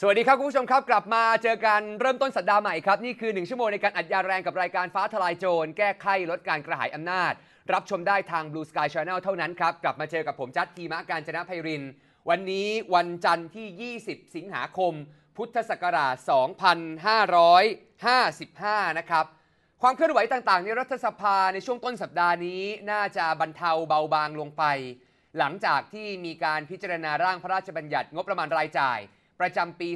สวัสดีครับคุณผู้ชมครับ กลับมาเจอกันเริ่มต้นสัปดาห์ใหม่ครับ นี่คือ 1 ชั่วโมงในการอัดยาแรงกับรายการฟ้าทลายโจรแก้ไขลดการกระหายอำนาจ รับชมได้ทาง Blue Sky Channel เท่านั้นครับ กลับมาเจอกับผมจัดทีมะการจนะไพรินวันนี้วันจันทร์ที่ 20 สิงหาคม พุทธศักราช2555 นะครับ ความเคลื่อนไหวต่างๆ ในรัฐสภาในช่วงต้นสัปดาห์นี้น่าจะบรรเทาเบาบางลงไป หลังจากที่มีการพิจารณาร่างพระราชบัญญัติ งบประมาณรายจ่ายประจำปี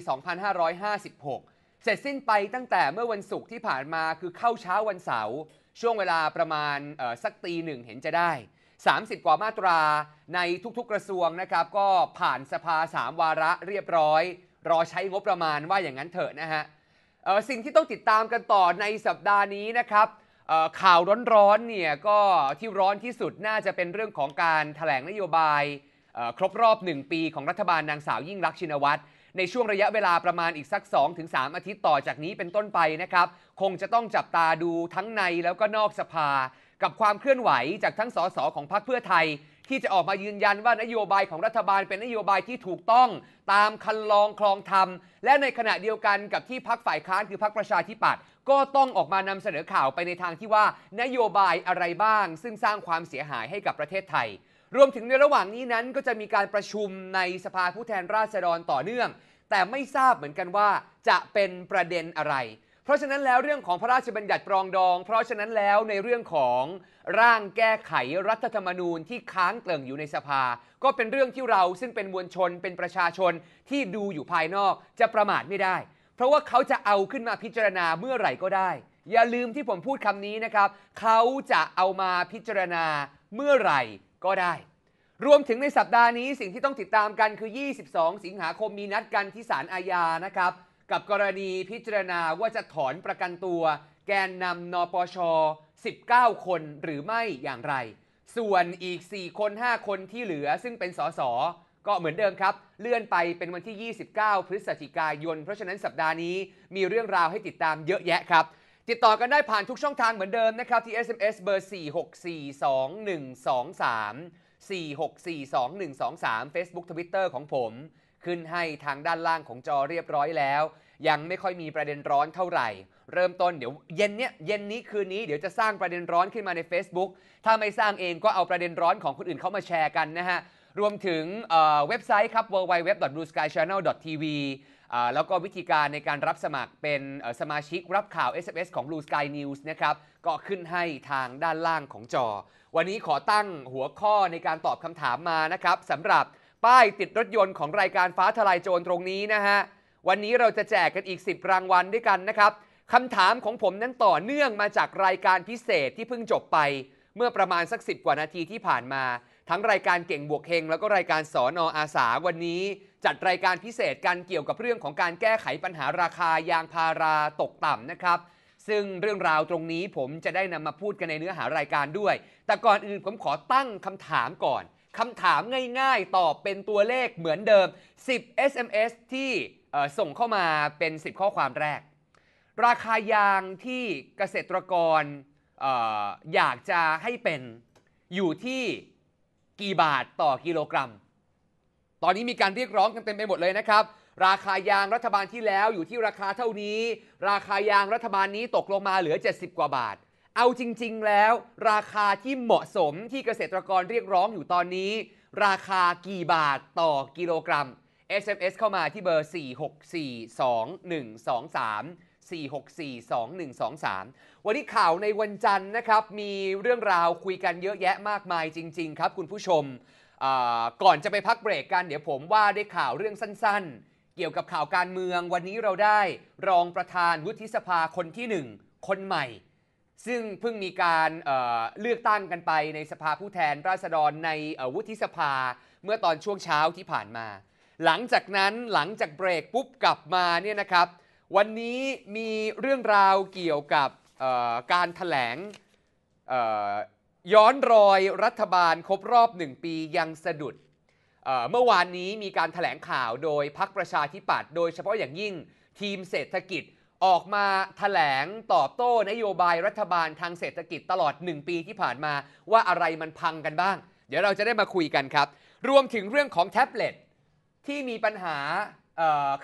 2556 เสร็จสิ้นไปตั้งแต่เมื่อวันศุกร์ที่ผ่านมาคือเข้าเช้าวันเสาร์ช่วงเวลาประมาณสักตีหนึ่งเห็นจะได้ 30 กว่ามาตราในทุกๆกระทรวงนะครับ ก็ผ่านสภา 3 วาระเรียบร้อย รอใช้งบประมาณว่าอย่างนั้นเถอะนะฮะสิ่งที่ต้องติดตามกันต่อในสัปดาห์นี้นะครับ ข่าวร้อนๆเนี่ย ก็ที่ร้อนที่สุดน่าจะเป็นเรื่องของการถแถลงนโยบายครบรอบ 1 ปีของรัฐบาลนางสาวยิ่งรักชินวัตรในช่วงระยะเวลาประมาณอีกสัก2-3อาทิตย์ต่อจากนี้เป็นต้นไปนะครับ คงจะต้องจับตาดูทั้งในแล้วก็นอกสภา กับความเคลื่อนไหวจากทั้งสสของพรรคเพื่อไทย ที่จะออกมายืนยันว่านโยบายของรัฐบาลเป็นนโยบายที่ถูกต้อง ตามคันลองคลองธรรม และในขณะเดียวกันกับที่พรรคฝ่ายค้านคือพรรคประชาธิปัตย์ก็ต้องออกมานำเสนอข่าวไปในทางที่ว่านโยบายอะไรบ้าง ซึ่งสร้างความเสียหายให้กับประเทศไทยรวมถึงในระหว่างนี้นั้นก็จะมีการประชุมในสภาผู้แทนราษฎรต่อเนื่อง แต่ไม่ทราบเหมือนกันว่า จะเป็นประเด็นอะไร เพราะฉะนั้นแล้วเรื่องของพระราชบัญญัติปรองดอง เพราะฉะนั้นแล้วในเรื่องของร่างแก้ไขรัฐธรรมนูญที่ค้างเกลิ่งอยู่ในสภา ก็เป็นเรื่องที่เราซึ่งเป็นมวลชนเป็นประชาชนที่ดูอยู่ภายนอกจะประมาทไม่ได้ เพราะว่าเขาจะเอาขึ้นมาพิจารณาเมื่อไหร่ก็ได้ อย่าลืมที่ผมพูดคำนี้นะครับ เขาจะเอามาพิจารณาเมื่อไหร่ก็ได้ รวมถึงในสัปดาห์นี้สิ่งที่ต้องติดตามกันคือ 22 สิงหาคมมีนัดกันที่ศาลอาญา นะครับ กับกรณีพิจารณาว่าจะถอนประกันตัวแกนนำนปช19 คนหรือไม่อย่างไร ส่วนอีก 4 คน 5 คนที่เหลือ ซึ่งเป็นสส ก็เหมือนเดิมครับ เลื่อนไปเป็นวันที่ 29 พฤศจิกายน เพราะฉะนั้นสัปดาห์นี้มีเรื่องราวให้ติดตามเยอะแยะครับติดต่อกันได้ผ่านทุกช่องทางเหมือนเดิมนะครับที่ SMS เบอร์ 4642123 4642123 Facebook Twitter ของผม ขึ้นให้ทางด้านล่างของจอเรียบร้อยแล้ว ยังไม่ค่อยมีประเด็นร้อนเท่าไหร่ เริ่มต้นเดี๋ยวเย็นเนี้ยเย็นนี้คืนนี้เดี๋ยวจะสร้างประเด็นร้อนขึ้นมาใน Facebook ถ้าไม่สร้างเองก็เอาประเด็นร้อนของคนอื่นเข้ามาแชร์กันนะฮะ รวมถึงเว็บไซต์ครับ www.blueskychannel.tv แล้วก็วิธีการในการรับสมัครเป็นสมาชิกรับข่าว SMS ของ Blue Sky News นะครับ ก็ขึ้นให้ทางด้านล่างของจอ วันนี้ขอตั้งหัวข้อในการตอบคำถามมานะครับสำหรับป้ายติดรถยนต์ของรายการฟ้าทลายโจรตรงนี้นะฮะ วันนี้เราจะแจกกันอีก 10 รางวัลด้วยกันนะครับ คำถามของผมนั้นต่อเนื่องมาจากรายการพิเศษที่เพิ่งจบไป เมื่อประมาณสักสิบกว่านาทีที่ผ่านมาทั้งรายการเก่งบวกเฮงแล้วก็รายการสอนออาสาวันนี้ จัดรายการพิเศษกันเกี่ยวกับเรื่องของการแก้ไขปัญหาราคายางพาราตกต่ำนะครับ ซึ่งเรื่องราวตรงนี้ผมจะได้นำมาพูดกันในเนื้อหารายการด้วย แต่ก่อนอื่นผมขอตั้งคำถามก่อนคำถามง่าย ๆตอบเป็นตัวเลขเหมือนเดิม 10 SMS ที่ส่งเข้ามาเป็น 10 ข้อความแรก ราคายางที่เกษตรกรออยากจะให้เป็นอยู่ที่กี่บาทต่อกิโลกรัม ตอนนี้มีการเรียกร้องกันเต็มไปหมดเลยนะครับ ราคายางรัฐบาลที่แล้วอยู่ที่ราคาเท่านี้ ราคายางรัฐบาลนี้ตกลงมาเหลือ 70 กว่าบาท เอาจริง ๆ แล้ว ราคาที่เหมาะสมที่เกษตรกรเรียกร้องอยู่ตอนนี้ ราคากี่บาทต่อกิโลกรัม SMS เข้ามาที่เบอร์ 4642123 4642123 วันนี้ข่าวในวันจันทร์นะครับมีเรื่องราวคุยกันเยอะแยะมากมายจริงๆครับคุณผู้ชมก่อนจะไปพักเบรกกัน เดี๋ยวผมว่าได้ข่าวเรื่องสั้นๆ เกี่ยวกับข่าวการเมือง วันนี้เราได้รองประธานวุฒิสภาคนที่หนึ่งคนใหม่ ซึ่งเพิ่งมีการเเลือกตั้งกันไปในสภาผู้แทนราษฎรในวุฒิสภาเมื่อตอนช่วงเช้าที่ผ่านมา หลังจากนั้นหลังจากเบรกปุ๊บกลับมาเนี่ยนะครับวันนี้มีเรื่องราวเกี่ยวกับการถแถลงย้อนรอยรัฐบาลครบรอบหนึ่งปียังสะดุด เมื่อวานนี้มีการถแถลงข่าวโดยพักประชาธิปัตย์โดยเฉพาะอย่างยิ่งทีมเศรษฐกิจออกมาถแถลงตอบโต้นโยบายรัฐบาลทางเศรษฐกิจตลอด 1 ปีที่ผ่านมา ว่าอะไรมันพังกันบ้าง เดี๋ยวเราจะได้มาคุยกันครับ รวมถึงเรื่องของแท็บเล็ตที่มีปัญหา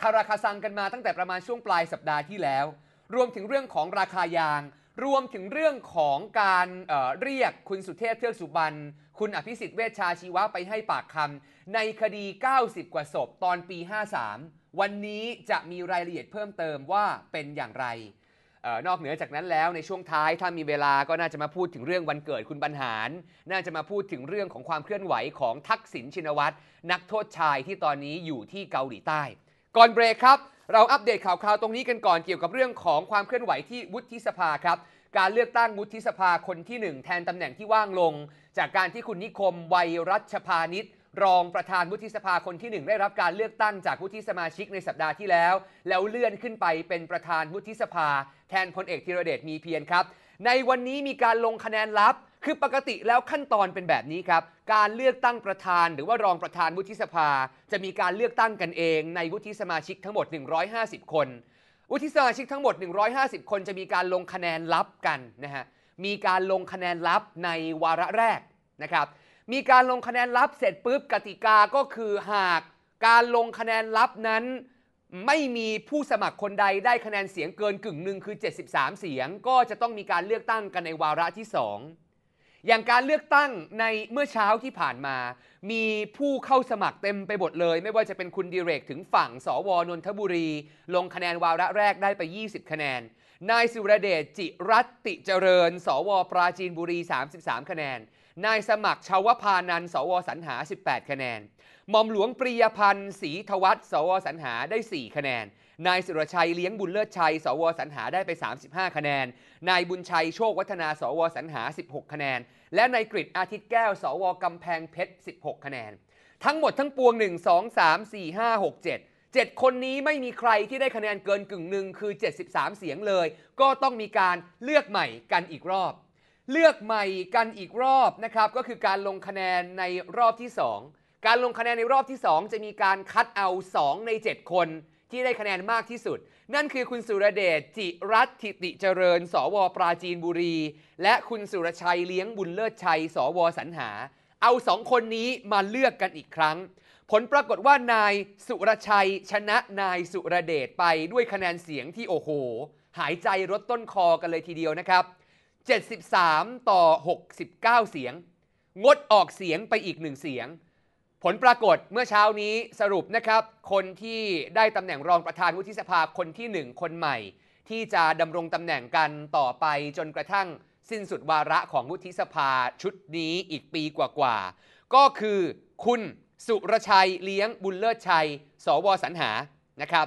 คาราคาซังกันมาตั้งแต่ประมาณช่วงปลายสัปดาห์ที่แล้ว รวมถึงเรื่องของราคายาง รวมถึงเรื่องของการเเรียกคุณสุเทพเทือกสุบรรณคุณอภิสิทธิ์เวชชาชีวะไปให้ปากคำในคดี 90 กว่าศพตอนปี 53 วันนี้จะมีรายละเอียดเพิ่มเติมว่าเป็นอย่างไรนอกเหนือจากนั้นแล้วในช่วงท้ายถ้ามีเวลาก็น่าจะมาพูดถึงเรื่องวันเกิดคุณบรรหาร น่าจะมาพูดถึงเรื่องของความเคลื่อนไหวของทักษิณชินวัตรนักโทษชายที่ตอนนี้อยู่ที่เกาหลีใต้ ก่อนเบรคครับ เราอัปเดตข่าวคราวตรงนี้กันก่อนเกี่ยวกับเรื่องของความเคลื่อนไหวที่วุฒิสภาครับการเลือกตั้งวุฒิสภาคนที่ 1 แทนตำแหน่งที่ว่างลง จากการที่คุณนิคมวัยรัชพานิชรองประธานวุฒิสภาคนที่ 1 ได้รับการเลือกตั้งจากวุฒิสมาชิกในสัปดาห์ที่แล้ว แล้วเลื่อนขึ้นไปเป็นประธานวุฒิสภาแทนพลเอกธีรเดชมีเพียรครับ ในวันนี้มีการลงคะแนนลับคือปกติแล้วขั้นตอนเป็นแบบนี้ครับ การเลือกตั้งประธานหรือว่ารองประธานวุฒิสภา จะมีการเลือกตั้งกันเองในวุฒิสมาชิกทั้งหมด 150 คนวุฒิสมาชิกทั้งหมด 150 คนจะมีการลงคะแนนลับกันนะฮะมีการลงคะแนนลับในวาระแรกนะครับมีการลงคะแนนลับเสร็จปุ๊บกติกาก็คือหากการลงคะแนนลับนั้นไม่มีผู้สมัครคนใดได้คะแนนเสียงเกินกึ่งหนึ่งคือ 73 เสียง ก็จะต้องมีการเลือกตั้งกันในวาระที่2อย่างการเลือกตั้งในเมื่อเช้าที่ผ่านมา มีผู้เข้าสมัครเต็มไปหมดเลย ไม่ว่าจะเป็นคุณดิเรกถึงฝั่ง สวนนทบุรีลงคะแนนวาระแรกได้ไป 20 คะแนน นายสุรเดชจิรัตติเจริญ สวปราจีนบุรี 33 คะแนนนายสมัครชาวพานันสวสรรหา 18 คะแนนหม่อมหลวงปรียพันธ์ศรีทวัฒสวสรรหาได้ 4 คะแนนนายสุรชัยเลี้ยงบุญเลิศชัยสวสรรหาได้ไป 35 คะแนนนายบุญชัยโชควัฒนา สวสรรหา 16 คะแนน และนายกริอาทิตย์แก้วสวกำแพงเพชร 16 คะแนน ทั้งหมดทั้งปวง 1 2 3 4 5 6 7 7 คนนี้ไม่มีใครที่ได้คะแนนเกินกึ่งหนึ่งคือ 73 เสียงเลย ก็ต้องมีการเลือกใหม่กันอีกรอบเลือกใหม่กันอีกรอบนะครับ ก็คือการลงคะแนนในรอบที่2การลงคะแนนในรอบที่ 2จะมีการคัดเอา2ใน 7 คนที่ได้คะแนนมากที่สุด นั่นคือคุณสุรเดชจิรัติติเจริญ สวปราจีนบุรี และคุณสุรชัยเลี้ยงบุญเลิศชัย สวสรรหา เอาสองคนนี้มาเลือกกันอีกครั้ง ผลปรากฏว่านายสุรชัยชนะนายสุรเดชไปด้วยคะแนนเสียงที่โอ้โห หายใจรดต้นคอกันเลยทีเดียวนะครับ73 ต่อ 69 เสียง งดออกเสียงไปอีกหนึ่งเสียง ผลปรากฏเมื่อเช้านี้สรุปนะครับ คนที่ได้ตำแหน่งรองประธานวุฒิสภาคนที่1คนใหม่ ที่จะดำรงตำแหน่งกันต่อไปจนกระทั่งสิ้นสุดวาระของวุฒิสภาชุดนี้อีกปีกว่าๆก็คือคุณสุรชัยเลี้ยงบุญเลิศชัย สวสรรหานะครับ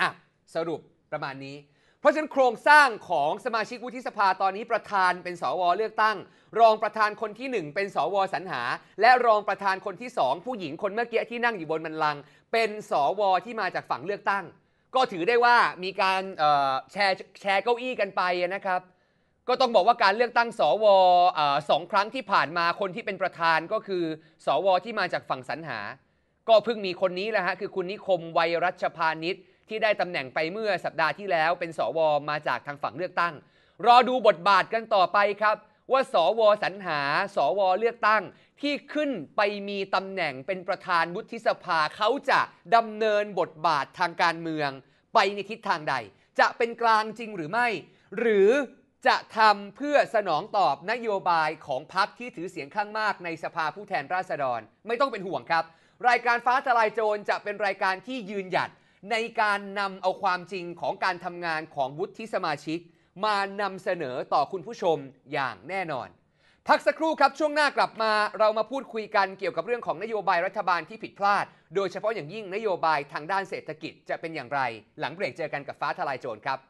อ่ะสรุปประมาณนี้เพราะฉะนั้นโครงสร้างของสมาชิกวุฒิสภาตอนนี้ประธานเป็นสว เลือกตั้ง รองประธานคนที่ 1 เป็นสวสรรหา และรองประธานคนที่ 2 ผู้หญิงคนเมื่อกี้ที่นั่งอยู่บนบันลัง เป็นสว ที่มาจากฝั่งเลือกตั้ง ก็ถือได้ว่ามีการแชร์แชร์เก้าอี้กันไปนะครับก็ต้องบอกว่าการเลือกตั้งสวสองครั้งที่ผ่านมาคนที่เป็นประธานก็คือ สว ที่มาจากฝั่งสรรหา ก็เพิ่งมีคนนี้แหละฮะคือคุณนิคมวัยรัชพานิชย์ที่ได้ตำแหน่งไปเมื่อสัปดาห์ที่แล้วเป็นสวมาจากทางฝั่งเลือกตั้ง รอดูบทบาทกันต่อไปครับ ว่าสวสรรหา สว เลือกตั้งที่ขึ้นไปมีตำแหน่งเป็นประธานวุฒิสภาเขาจะดำเนินบทบาททางการเมืองไปในทิศทางใด จะเป็นกลางจริงหรือไม่ หรือจะทำเพื่อสนองตอบนโยบายของพรรคที่ถือเสียงข้างมากในสภาผู้แทนราษฎรไม่ต้องเป็นห่วงครับ รายการฟ้าทลายโจรจะเป็นรายการที่ยืนหยัดในการนำเอาความจริงของการทำงานของวุฒิสมาชิก มานำเสนอต่อคุณผู้ชมอย่างแน่นอนพักสักครู่ครับช่วงหน้ากลับมา เรามาพูดคุยกันเกี่ยวกับเรื่องของนโยบายรัฐบาลที่ผิดพลาด โดยเฉพาะอย่างยิ่งนโยบายทางด้านเศรษฐกิจจะเป็นอย่างไร หลังเบรกเจอกันกับฟ้าทลายโจรครับ